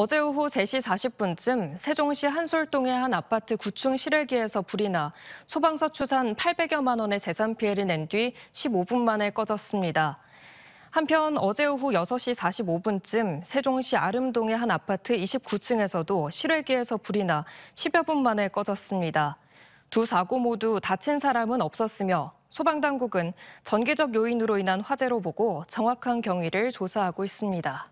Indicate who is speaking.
Speaker 1: 어제 오후 3시 40분쯤 세종시 한솔동의 한 아파트 9층 실외기에서 불이 나 소방서 추산 800여만 원의 재산 피해를 낸 뒤 15분 만에 꺼졌습니다. 한편 어제 오후 6시 45분쯤 세종시 아름동의 한 아파트 29층에서도 실외기에서 불이 나 10여 분 만에 꺼졌습니다. 두 사고 모두 다친 사람은 없었으며 소방당국은 전기적 요인으로 인한 화재로 보고 정확한 경위를 조사하고 있습니다.